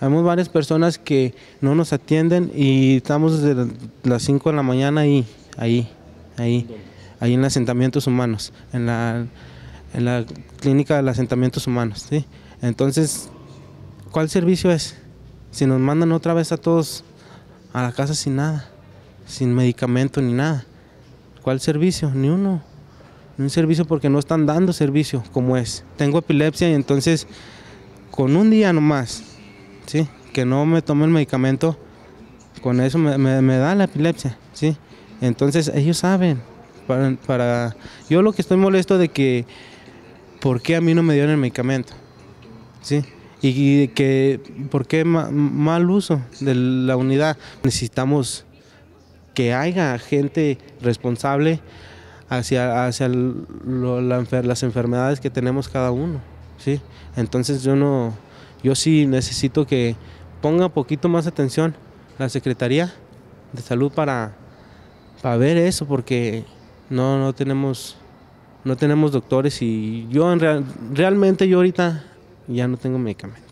Habemos varias personas que no nos atienden y estamos desde las 5 de la mañana ahí, ahí, ahí, ahí en asentamientos humanos, en la, en la clínica de asentamientos humanos. ¿sí? Entonces, ¿cuál servicio es? Si nos mandan otra vez a todos a la casa sin nada, sin medicamento ni nada. ¿Cuál servicio? Ni uno. Ni un servicio porque no están dando servicio como es. Tengo epilepsia y entonces con un día nomás que no me tomen el medicamento, con eso me, da la epilepsia, Entonces ellos saben, para, Yo lo que estoy molesto de que, ¿por qué a mí no me dieron el medicamento? ¿Sí? Y, que, ¿por qué mal uso de la unidad? Necesitamos que haya gente responsable hacia, hacia las enfermedades que tenemos cada uno, ¿sí? Entonces yo no yo sí necesito que ponga poquito más atención la Secretaría de Salud para, ver eso, porque no, no tenemos no tenemos doctores y yo realmente yo ahorita ya no tengo medicamento.